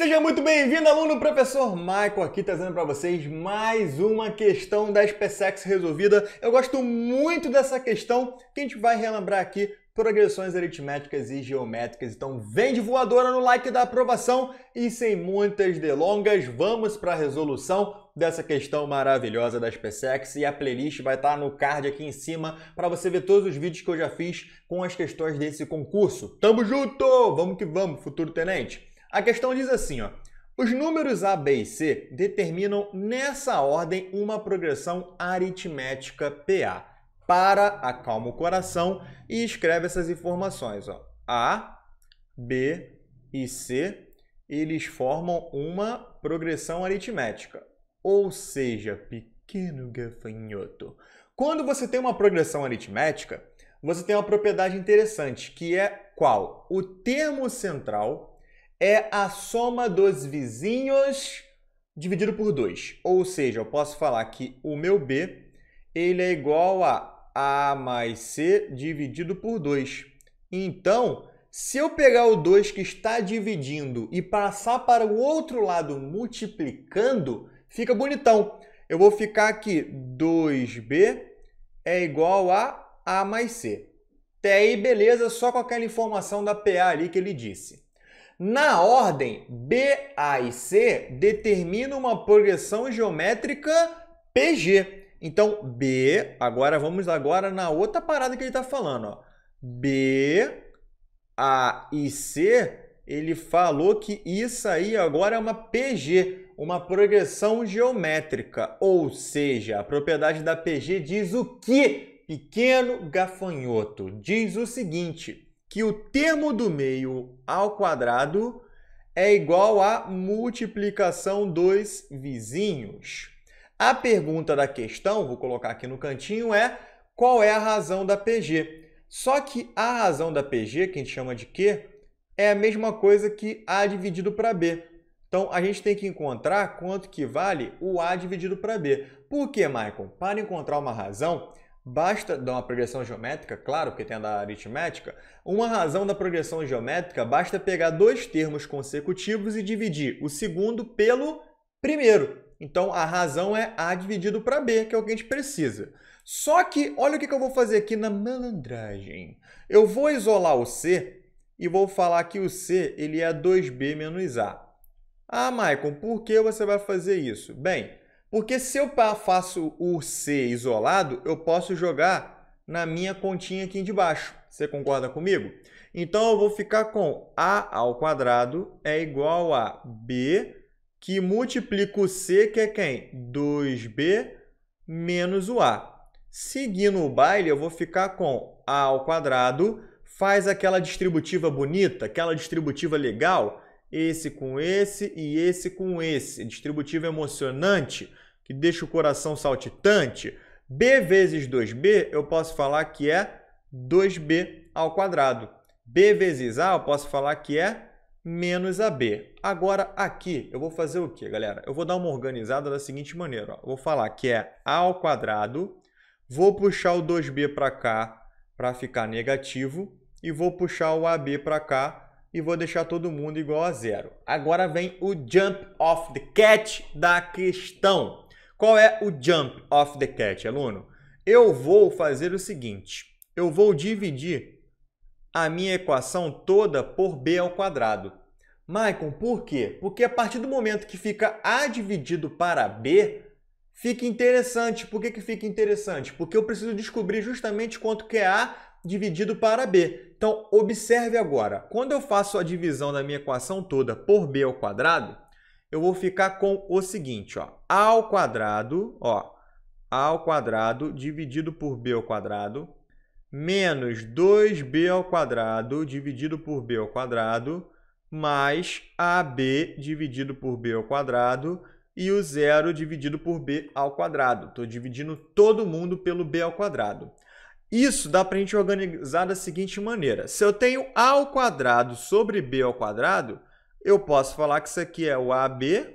Seja muito bem-vindo, aluno professor Michael aqui trazendo para vocês mais uma questão da SpaceX resolvida. Eu gosto muito dessa questão que a gente vai relembrar aqui progressões aritméticas e geométricas. Então vem de voadora no like da aprovação e sem muitas delongas, vamos para a resolução dessa questão maravilhosa da SpaceX e a playlist vai estar tá no card aqui em cima para você ver todos os vídeos que eu já fiz com as questões desse concurso. Tamo junto! Vamos que vamos, futuro tenente! A questão diz assim, ó. Os números A, B e C determinam nessa ordem uma progressão aritmética PA. Para, acalma o coração e escreve essas informações, ó. A, B e C, eles formam uma progressão aritmética. Ou seja, pequeno gafanhoto. Quando você tem uma progressão aritmética, você tem uma propriedade interessante, que é qual? O termo central é a soma dos vizinhos dividido por 2. Ou seja, eu posso falar que o meu B ele é igual a A mais C dividido por 2. Então, se eu pegar o 2 que está dividindo e passar para o outro lado multiplicando, fica bonitão. Eu vou ficar aqui 2B é igual a A mais C. Até aí, beleza, só com aquela informação da PA ali que ele disse. Na ordem B, A e C, determina uma progressão geométrica PG. Então, B, agora vamos agora na outra parada que ele está falando. Ó. B, A e C, ele falou que isso aí agora é uma PG, uma progressão geométrica. Ou seja, a propriedade da PG diz o que? Pequeno gafanhoto. Diz o seguinte que o termo do meio ao quadrado é igual à multiplicação dos vizinhos. A pergunta da questão, vou colocar aqui no cantinho, é qual é a razão da PG? Só que a razão da PG, que a gente chama de Q, é a mesma coisa que A dividido para B. Então, a gente tem que encontrar quanto que vale o A dividido para B. Por quê, Michael? Para encontrar uma razão, Basta dar uma progressão geométrica, claro porque tem a da aritmética. Uma razão da progressão geométrica basta pegar dois termos consecutivos e dividir o segundo pelo primeiro. Então a razão é A dividido para B, que é o que a gente precisa. Só que olha o que eu vou fazer aqui na malandragem. Eu vou isolar o C e vou falar que o C ele é 2B menos A. Ah, Maicon, por que você vai fazer isso? Bem, porque se eu faço o C isolado, eu posso jogar na minha continha aqui de baixo. Você concorda comigo? Então eu vou ficar com A ao quadrado é igual a B que multiplica o C, que é quem? 2B menos o A. Seguindo o baile, eu vou ficar com A ao quadrado, faz aquela distributiva bonita, aquela distributiva legal, esse com esse e esse com esse. Distributivo emocionante, que deixa o coração saltitante. B vezes 2B, eu posso falar que é 2B ao quadrado. B vezes A, eu posso falar que é menos AB. Agora, aqui, eu vou fazer o que, galera? Eu vou dar uma organizada da seguinte maneira. Ó. Vou falar que é A ao quadrado, vou puxar o 2B para cá para ficar negativo e vou puxar o AB para cá e vou deixar todo mundo igual a zero. Agora vem o jump off the cat da questão. Qual é o jump off the cat, aluno? Eu vou fazer o seguinte, eu vou dividir a minha equação toda por b ao quadrado. Maicon, por quê? Porque a partir do momento que fica a dividido para b, fica interessante. Por que, que fica interessante? Porque eu preciso descobrir justamente quanto que é a dividido para b. Então, observe agora. Quando eu faço a divisão da minha equação toda por b ao quadrado, eu vou ficar com o seguinte, ó, a ao quadrado, ó, a ao quadrado dividido por b ao quadrado menos 2b ao quadrado dividido por b ao quadrado mais ab dividido por b ao quadrado e o zero dividido por b ao quadrado. Estou dividindo todo mundo pelo b ao quadrado. Isso dá para a gente organizar da seguinte maneira. Se eu tenho A ao quadrado sobre B ao quadrado, eu posso falar que isso aqui é o AB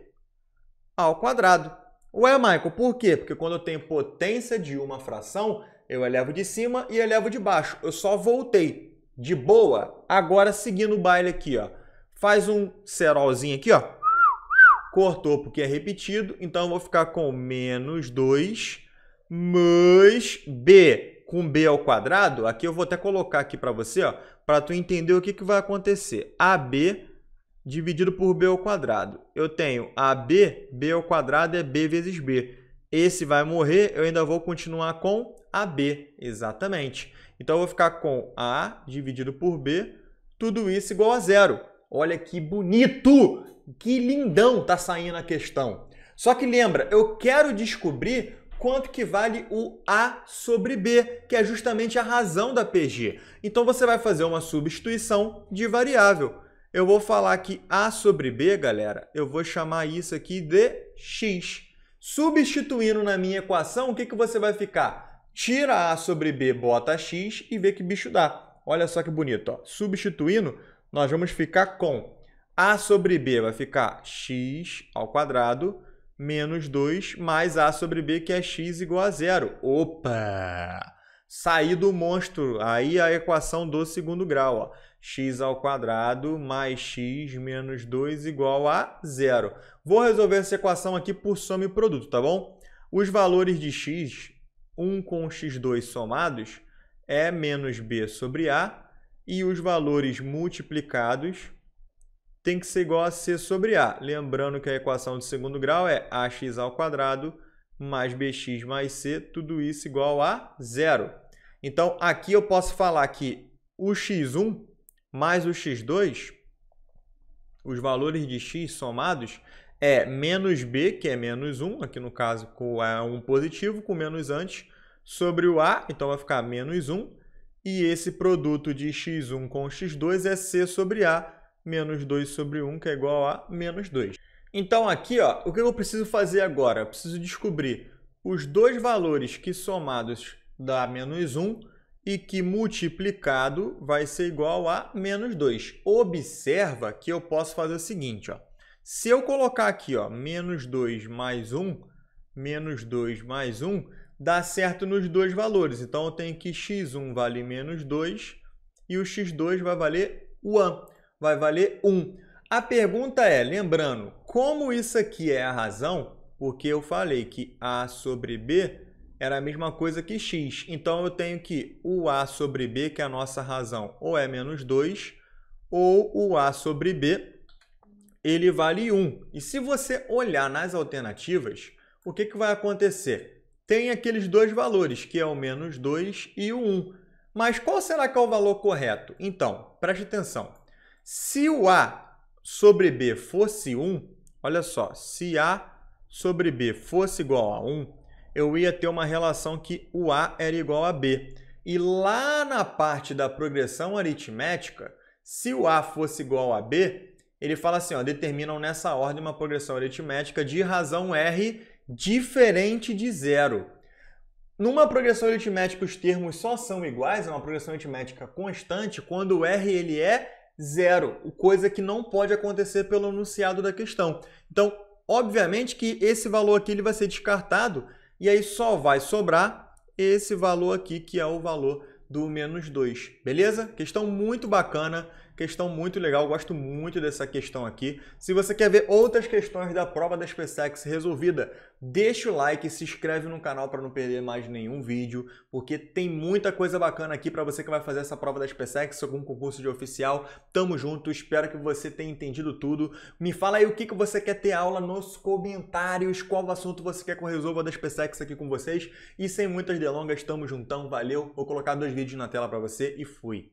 ao quadrado. Ué, Michael, por quê? Porque quando eu tenho potência de uma fração, eu elevo de cima e elevo de baixo. Eu só voltei. De boa. Agora, seguindo o baile aqui, ó. Faz um cerolzinho aqui, ó. Cortou porque é repetido. Então, eu vou ficar com menos 2 mais B com b ao quadrado, aqui eu vou até colocar aqui para você, ó, para tu entender o que, que vai acontecer. AB dividido por b ao quadrado. Eu tenho AB, b ao quadrado é b vezes b. Esse vai morrer, eu ainda vou continuar com AB, exatamente. Então eu vou ficar com A dividido por B, tudo isso igual a zero. Olha que bonito! Que lindão tá saindo a questão. Só que lembra, eu quero descobrir quanto que vale o A sobre B, que é justamente a razão da PG. Então você vai fazer uma substituição de variável. Eu vou falar que A sobre B, galera, eu vou chamar isso aqui de X. Substituindo na minha equação, o que, que você vai ficar? Tira A sobre B, bota X e vê que bicho dá. Olha só que bonito. Ó. Substituindo, nós vamos ficar com A sobre B vai ficar X ao quadrado menos 2 mais A sobre B, que é x igual a zero. Opa! Saí do monstro. Aí a equação do segundo grau. Ó. x ao quadrado mais x menos 2 igual a zero. Vou resolver essa equação aqui por soma e produto, tá bom? Os valores de x, 1 com x2 somados, é menos b sobre a. E os valores multiplicados tem que ser igual a C sobre A. Lembrando que a equação de segundo grau é AX ao quadrado mais BX mais C, tudo isso igual a zero. Então, aqui eu posso falar que o X1 mais o X2, os valores de X somados, é menos B, que é menos 1, aqui no caso com é um positivo, com menos antes, sobre o A, então vai ficar menos 1, e esse produto de x1 com x2 é C sobre A, menos 2 sobre 1, que é igual a menos 2. Então aqui, ó, o que eu preciso fazer agora? Eu preciso descobrir os dois valores que somados dá menos 1 e que multiplicado vai ser igual a menos 2. Observa que eu posso fazer o seguinte, ó. Se eu colocar aqui, ó, menos 2 mais 1, menos 2 mais 1, dá certo nos dois valores. Então, eu tenho que x1 vale menos 2 e o x2 vai valer 1 vai valer 1. A pergunta é, lembrando, como isso aqui é a razão, porque eu falei que A sobre B era a mesma coisa que X. Então, eu tenho que o A sobre B, que é a nossa razão, ou é menos 2, ou o A sobre B, ele vale 1. E se você olhar nas alternativas, o que, que vai acontecer? Tem aqueles dois valores, que é o menos 2 e o 1. Mas qual será que é o valor correto? Então, preste atenção. Se o A sobre B fosse 1, olha só, se A sobre B fosse igual a 1, eu ia ter uma relação que o A era igual a B. E lá na parte da progressão aritmética, se o A fosse igual a B, ele fala assim, ó, determinam nessa ordem uma progressão aritmética de razão R diferente de zero. Numa progressão aritmética, os termos só são iguais, é uma progressão aritmética constante, quando o R ele é zero, coisa que não pode acontecer pelo enunciado da questão. Então, obviamente que esse valor aqui ele vai ser descartado e aí só vai sobrar esse valor aqui que é o valor do menos 2, beleza? Questão muito bacana. Questão muito legal, gosto muito dessa questão aqui. Se você quer ver outras questões da prova da SpaceX resolvida, deixa o like, se inscreve no canal para não perder mais nenhum vídeo, porque tem muita coisa bacana aqui para você que vai fazer essa prova da SpaceX ou algum concurso de oficial. Tamo junto, espero que você tenha entendido tudo. Me fala aí o que, que você quer ter aula nos comentários, qual assunto você quer que eu resolva da SpaceX aqui com vocês. E sem muitas delongas, tamo juntão, valeu. Vou colocar dois vídeos na tela para você e fui.